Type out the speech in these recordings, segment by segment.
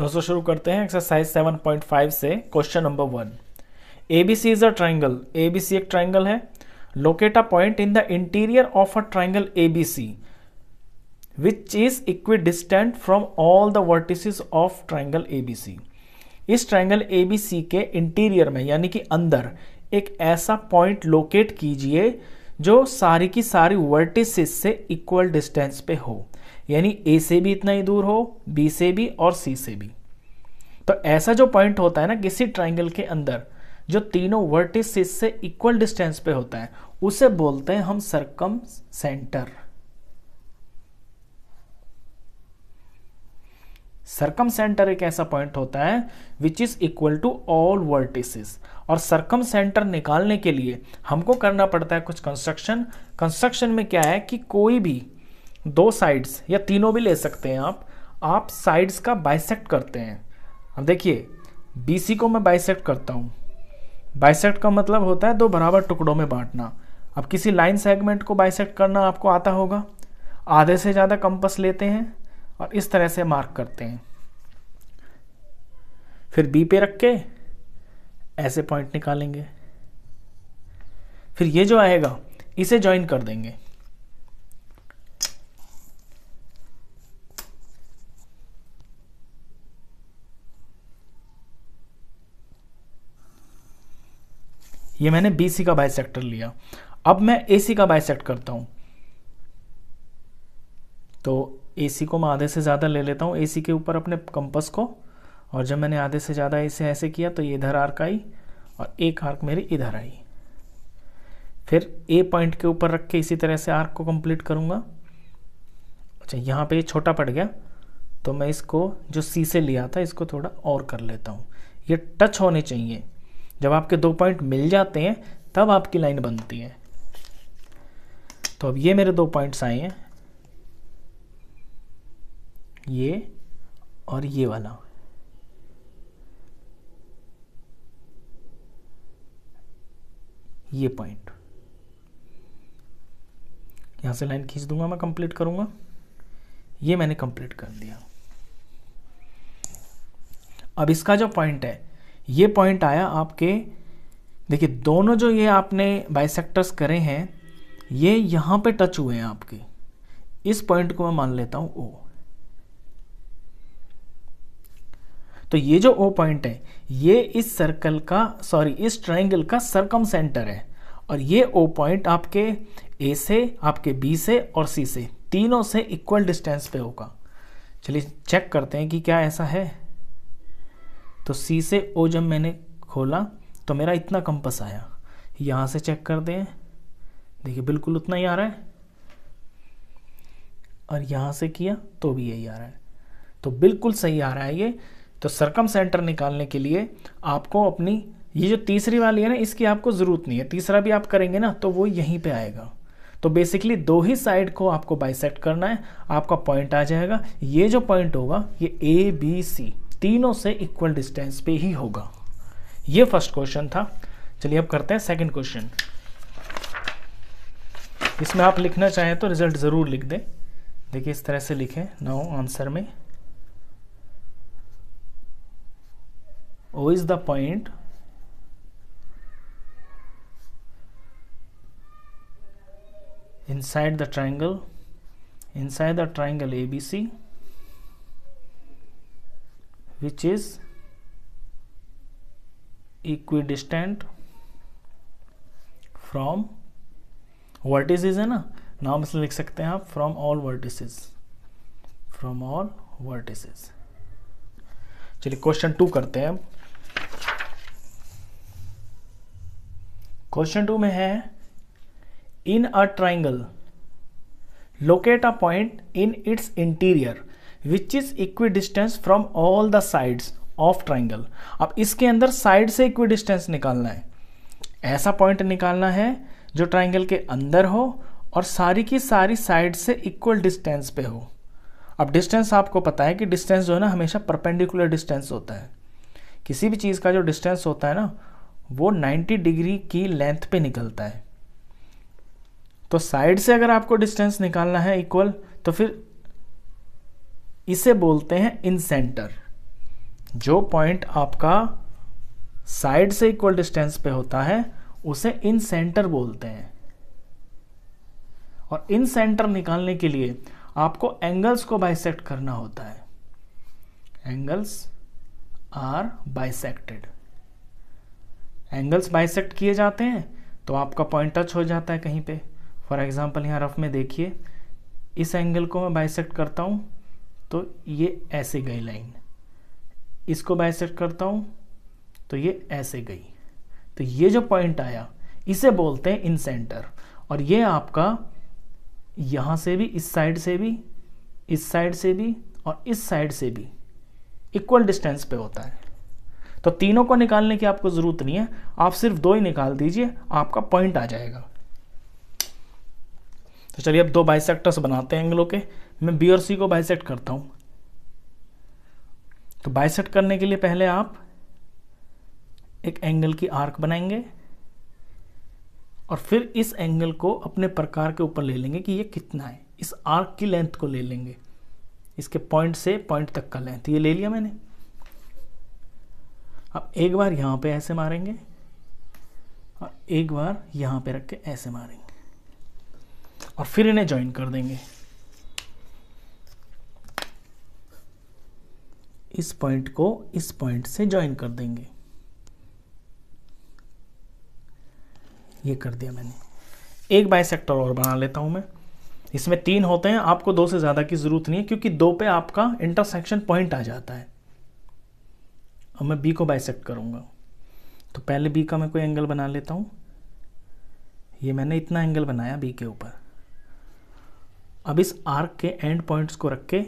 दोस्तों शुरू करते हैं एक्सरसाइज 7.5 से question number one A B C is a triangle A B C एक ट्राइंगल है locate a point in the interior of a triangle A B C which is equidistant from all the vertices of triangle A B C इस triangle A B सी के interior में यानी कि अंदर एक ऐसा पॉइंट लोकेट कीजिए जो सारी की सारी वर्टिसेस से इक्वल डिस्टेंस पे हो यानी ए से भी इतना ही दूर हो बी से भी और सी से भी तो ऐसा जो पॉइंट होता है ना किसी ट्राइंगल के अंदर जो तीनों वर्टिसेस से इक्वल डिस्टेंस पे होता है उसे बोलते हैं हम सरकम सेंटर सरकम सेंटर एक ऐसा पॉइंट होता है which is equal to all vertices और सरकम सेंटर निकालने के लिए हमको करना पड़ता है कुछ कंस्ट्रक्शन कंस्ट्रक्शन में क्या है कि कोई भी दो साइड्स या तीनों भी ले सकते हैं आप आप साइड्स का बाइसेक्ट करते हैं अब देखिए बी को मैं बाइसेक्ट करता हूँ बाइसेक्ट का मतलब होता है दो बराबर टुकड़ों में बांटना अब किसी लाइन सेगमेंट को बाइसेक्ट करना आपको आता होगा आधे से ज़्यादा कंपस लेते हैं और इस तरह से मार्क करते हैं फिर बी पे रख के ऐसे पॉइंट निकालेंगे फिर ये जो आएगा इसे ज्वाइन कर देंगे ये मैंने बी सी का बाइसेक्टर लिया अब मैं ए सी का बाइसेक्ट करता हूं तो ए सी को मैं आधे से ज़्यादा ले लेता हूं ए सी के ऊपर अपने कंपस को और जब मैंने आधे से ज़्यादा इसे ऐसे किया तो ये इधर आर्क आई और एक आर्क मेरी इधर आई फिर ए पॉइंट के ऊपर रख के इसी तरह से आर्क को कंप्लीट करूँगा अच्छा यहाँ पे ये छोटा पड़ गया तो मैं इसको जो सी से लिया था इसको थोड़ा और कर लेता हूँ ये टच होने चाहिए जब आपके दो पॉइंट मिल जाते हैं तब आपकी लाइन बनती है तो अब ये मेरे दो पॉइंट्स आए हैं ये और ये वाला ये पॉइंट यहां से लाइन खींच दूंगा मैं कंप्लीट करूंगा ये मैंने कंप्लीट कर दिया अब इसका जो पॉइंट है ये पॉइंट आया आपके देखिए दोनों जो ये आपने बाइसेक्टर्स करे हैं ये यहां पे टच हुए हैं आपके इस पॉइंट को मैं मान लेता हूं ओ तो ये जो ओ पॉइंट है ये इस सर्कल का सॉरी इस ट्राइंगल का सरकम सेंटर है और ये ओ पॉइंट आपके ए से आपके बी से और सी से तीनों से इक्वल डिस्टेंस पे होगा चलिए चेक करते हैं कि क्या ऐसा है तो सी से ओ जब मैंने खोला तो मेरा इतना कंपस आया यहाँ से चेक कर दें देखिए बिल्कुल उतना ही आ रहा है और यहाँ से किया तो भी यही आ रहा है तो बिल्कुल सही आ रहा है ये तो सरकम सेंटर निकालने के लिए आपको अपनी ये जो तीसरी वाली है ना इसकी आपको ज़रूरत नहीं है तीसरा भी आप करेंगे ना तो वो यहीं पे आएगा तो बेसिकली दो ही साइड को आपको बाइसेक्ट करना है आपका पॉइंट आ जाएगा ये जो पॉइंट होगा ये ए बी सी तीनों से इक्वल डिस्टेंस पे ही होगा ये फर्स्ट क्वेश्चन था चलिए अब करते हैं सेकेंड क्वेश्चन इसमें आप लिखना चाहें तो रिजल्ट ज़रूर लिख दें देखिए इस तरह से लिखें नाउ आंसर में O is the point inside the triangle inside the triangle ABC which is equidistant from vertices है ना नाम से लिख सकते हैं आप from all vertices from all vertices चलिए क्वेश्चन टू करते हैं क्वेश्चन टू में है in a triangle locate a point in its interior which is equidistance from all the sides of triangle अब इसके अंदर साइड से इक्वी डिस्टेंस निकालना है ऐसा पॉइंट निकालना है जो ट्राइंगल के अंदर हो और सारी की सारी साइड से इक्वल डिस्टेंस पे हो अब डिस्टेंस आपको पता है कि डिस्टेंस जो है ना हमेशा परपेंडिकुलर डिस्टेंस होता है किसी भी चीज़ का जो डिस्टेंस होता है ना वो 90 डिग्री की लेंथ पे निकलता है तो साइड से अगर आपको डिस्टेंस निकालना है इक्वल तो फिर इसे बोलते हैं इन सेंटर जो पॉइंट आपका साइड से इक्वल डिस्टेंस पे होता है उसे इन सेंटर बोलते हैं और इन सेंटर निकालने के लिए आपको एंगल्स को बाइसेक्ट करना होता है angles are bisected angles bisect किए जाते हैं तो आपका पॉइंट टच हो जाता है कहीं पे फॉर एग्जाम्पल यहाँ रफ में देखिए इस एंगल को मैं बाइसेक्ट करता हूँ तो ये ऐसे गई लाइन इसको बाइसेक्ट करता हूँ तो ये ऐसे गई तो ये जो पॉइंट आया इसे बोलते हैं इन सेंटर और ये आपका यहाँ से भी इस साइड से भी इस साइड से भी और इस साइड से भी इक्वल डिस्टेंस पे होता है तो तीनों को निकालने की आपको ज़रूरत नहीं है आप सिर्फ दो ही निकाल दीजिए आपका पॉइंट आ जाएगा तो चलिए अब दो बाइसेक्टर्स बनाते हैं एंगलों के मैं बी और सी को बाइसेक्ट करता हूं तो बाइसेक्ट करने के लिए पहले आप एक एंगल की आर्क बनाएंगे और फिर इस एंगल को अपने प्रकार के ऊपर ले लेंगे कि ये कितना है इस आर्क की लेंथ को ले लेंगे इसके पॉइंट से पॉइंट तक का लेंथ ये ले लिया मैंने अब एक बार यहाँ पे ऐसे मारेंगे और एक बार यहाँ पे रख के ऐसे मारेंगे और फिर इन्हें ज्वाइन कर देंगे इस पॉइंट को इस पॉइंट से ज्वाइन कर देंगे ये कर दिया मैंने एक बाई और बना लेता हूँ मैं इसमें तीन होते हैं आपको दो से ज़्यादा की ज़रूरत नहीं है क्योंकि दो पे आपका इंटरसेक्शन पॉइंट आ जाता है अब मैं बी को बाइसेक्ट करूँगा तो पहले बी का मैं कोई एंगल बना लेता हूँ ये मैंने इतना एंगल बनाया बी के ऊपर अब इस आर्क के एंड पॉइंट्स को रख के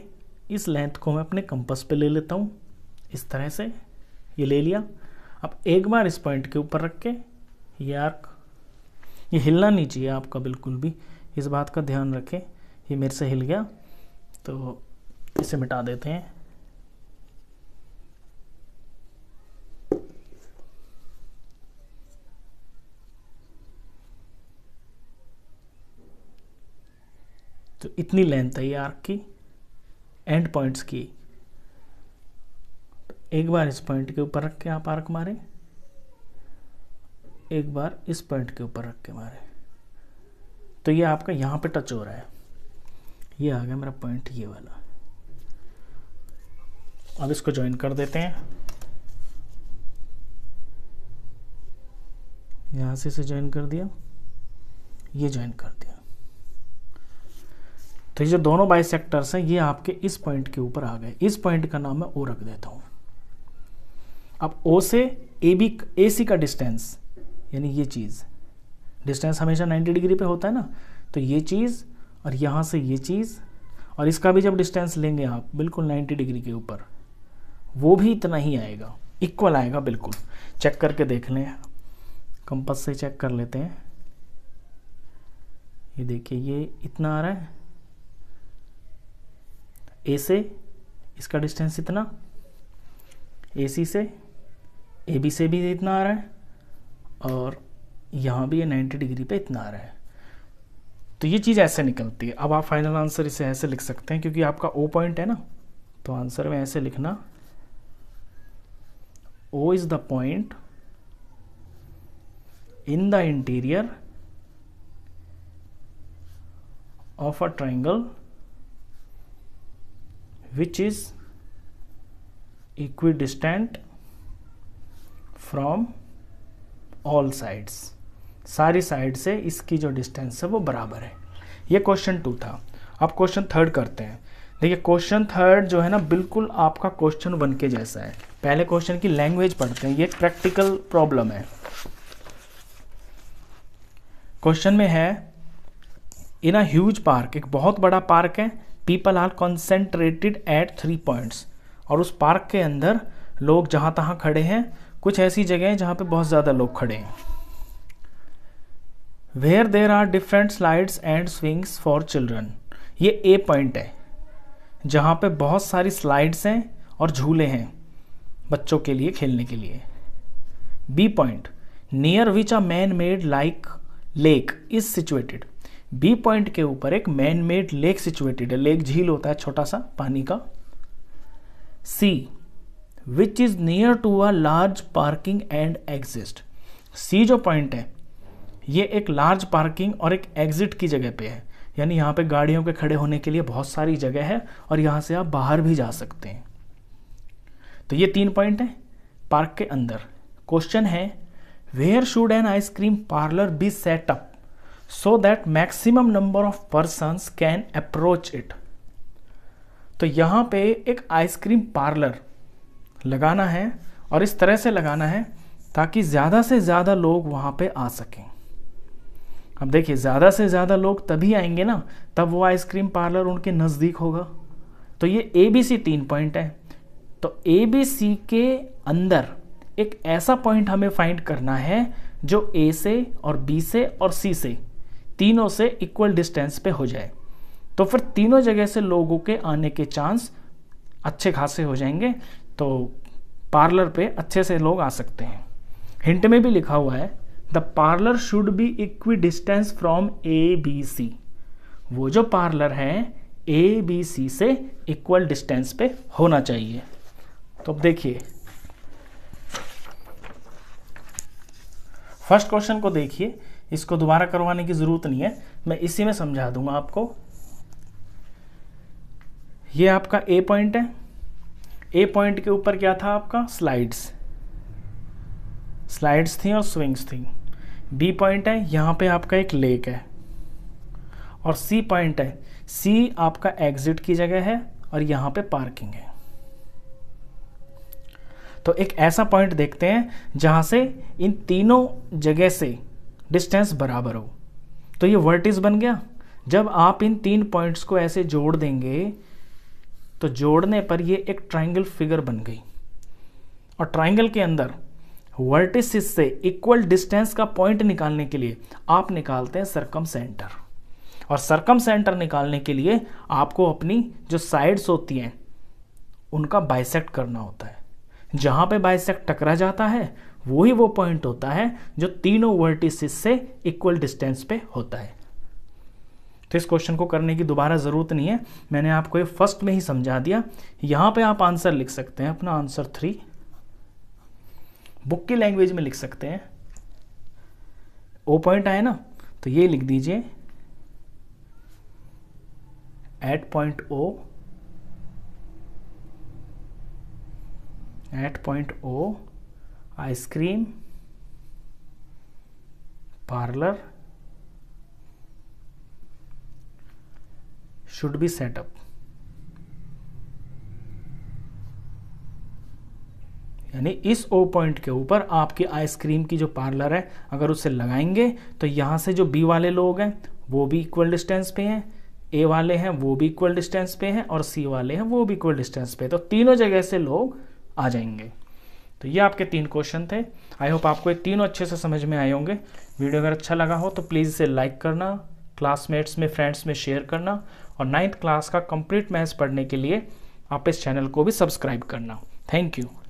इस लेंथ को मैं अपने कंपस पे ले लेता हूँ इस तरह से ये ले लिया अब एक बार इस पॉइंट के ऊपर रख के ये आर्क ये हिलना नहीं चाहिए आपका बिल्कुल भी इस बात का ध्यान रखें ये मेरे से हिल गया तो इसे मिटा देते हैं तो इतनी लेंथ है ये आर्क की एंड पॉइंट्स की एक बार इस पॉइंट के ऊपर रख के आप आर्क मारें एक बार इस पॉइंट के ऊपर रख के मारे तो ये आपका यहाँ पे टच हो रहा है ये आ गया मेरा पॉइंट ये वाला अब इसको ज्वाइन कर देते हैं यहाँ से इसे ज्वाइन कर दिया ये ज्वाइन कर दिया तो ये जो दोनों बाई सेक्टर्स हैं ये आपके इस पॉइंट के ऊपर आ गए इस पॉइंट का नाम मैं ओ रख देता हूँ अब ओ से ए बी ए सी का डिस्टेंस यानी ये चीज़ डिस्टेंस हमेशा 90 डिग्री पे होता है ना तो ये चीज़ और यहाँ से ये चीज़ और इसका भी जब डिस्टेंस लेंगे आप बिल्कुल 90 डिग्री के ऊपर वो भी इतना ही आएगा इक्वल आएगा बिल्कुल चेक करके देख लें कंपस से चेक कर लेते हैं ये देखिए ये इतना आ रहा है ए से इसका डिस्टेंस इतना ए सी से ए बी से भी इतना आ रहा है और यहाँ भी ये 90 डिग्री पे इतना आ रहा है तो ये चीज़ ऐसे निकलती है अब आप फाइनल आंसर इसे ऐसे लिख सकते हैं क्योंकि आपका ओ पॉइंट है ना तो आंसर में ऐसे लिखना O is the point in the interior of a triangle which is equidistant from all sides सारी साइड से इसकी जो डिस्टेंस है वो बराबर है ये क्वेश्चन टू था अब क्वेश्चन थर्ड करते हैं देखिए क्वेश्चन थर्ड जो है ना बिल्कुल आपका क्वेश्चन वन के जैसा है पहले क्वेश्चन की लैंग्वेज पढ़ते हैं ये प्रैक्टिकल प्रॉब्लम है क्वेश्चन में है इन अ ह्यूज पार्क एक बहुत बड़ा पार्क है people are concentrated at three points और उस पार्क के अंदर लोग जहाँ तहाँ खड़े हैं कुछ ऐसी जगह है जहाँ पे बहुत ज़्यादा लोग खड़े हैं where there are different slides and swings for children ये ए पॉइंट है जहाँ पे बहुत सारी स्लाइड्स हैं और झूले हैं बच्चों के लिए खेलने के लिए B point near which a man made like lake is situated B point के ऊपर एक मैन मेड लेक सिचुएटेड है लेक झील होता है छोटा सा पानी का C which is near to a large parking and exist C जो पॉइंट है ये एक लार्ज पार्किंग और एक एग्जिट की जगह पे है यानी यहाँ पे गाड़ियों के खड़े होने के लिए बहुत सारी जगह है और यहाँ से आप बाहर भी जा सकते हैं तो ये तीन पॉइंट हैं पार्क के अंदर क्वेश्चन है where should an ice cream parlour be set up so that maximum number of person can approach it तो यहाँ पे एक आइसक्रीम पार्लर लगाना है और इस तरह से लगाना है ताकि ज़्यादा से ज़्यादा लोग वहाँ पे आ सकें अब देखिए ज़्यादा से ज़्यादा लोग तभी आएंगे ना तब वो आइसक्रीम पार्लर उनके नज़दीक होगा तो ये ए बी सी तीन पॉइंट है तो ए बी सी के अंदर एक ऐसा पॉइंट हमें फाइंड करना है जो ए से और बी से और सी से तीनों से इक्वल डिस्टेंस पे हो जाए तो फिर तीनों जगह से लोगों के आने के चांस अच्छे खासे हो जाएंगे तो पार्लर पे अच्छे से लोग आ सकते हैं हिंट में भी लिखा हुआ है the parlour should be equidistance from A B C वो जो पार्लर है ए बी सी से इक्वल डिस्टेंस पे होना चाहिए तो अब देखिए फर्स्ट क्वेश्चन को देखिए इसको दोबारा करवाने की ज़रूरत नहीं है मैं इसी में समझा दूंगा आपको ये आपका ए पॉइंट है ए पॉइंट के ऊपर क्या था आपका स्लाइड्स स्लाइड्स थी और स्विंग्स थी बी पॉइंट है यहाँ पे आपका एक लेक है और सी पॉइंट है सी आपका एग्जिट की जगह है और यहाँ पे पार्किंग है तो एक ऐसा पॉइंट देखते हैं जहाँ से इन तीनों जगह से डिस्टेंस बराबर हो तो ये वर्टिस बन गया जब आप इन तीन पॉइंट्स को ऐसे जोड़ देंगे तो जोड़ने पर ये एक ट्राइंगल फिगर बन गई और ट्राइंगल के अंदर वर्टिस से इक्वल डिस्टेंस का पॉइंट निकालने के लिए आप निकालते हैं सरकम सेंटर और सरकम सेंटर निकालने के लिए आपको अपनी जो साइड्स होती हैं उनका बाइसेक्ट करना होता है जहाँ पे बाइसेक्ट टकरा जाता है वही वो पॉइंट होता है जो तीनों वर्टिस से इक्वल डिस्टेंस पे होता है तो इस क्वेश्चन को करने की दोबारा ज़रूरत नहीं है मैंने आपको ये फर्स्ट में ही समझा दिया यहाँ पे आप आंसर लिख सकते हैं अपना आंसर थ्री बुक की लैंग्वेज में लिख सकते हैं ओ पॉइंट आए ना तो ये लिख दीजिए at point O at point O ice cream parlour should be set up यानी इस ओ पॉइंट के ऊपर आपके आइसक्रीम की जो पार्लर है अगर उसे लगाएंगे तो यहाँ से जो बी वाले लोग हैं वो भी इक्वल डिस्टेंस पे हैं ए वाले हैं वो भी इक्वल डिस्टेंस पे हैं और सी वाले हैं वो भी इक्वल डिस्टेंस पे तो तीनों जगह से लोग आ जाएंगे तो ये आपके तीन क्वेश्चन थे आई होप आपको ये तीनों अच्छे से समझ में आए होंगे वीडियो अगर अच्छा लगा हो तो प्लीज़ इसे लाइक करना क्लासमेट्स में फ्रेंड्स में शेयर करना और नाइन्थ क्लास का कंप्लीट मैथ्स पढ़ने के लिए आप इस चैनल को भी सब्सक्राइब करना थैंक यू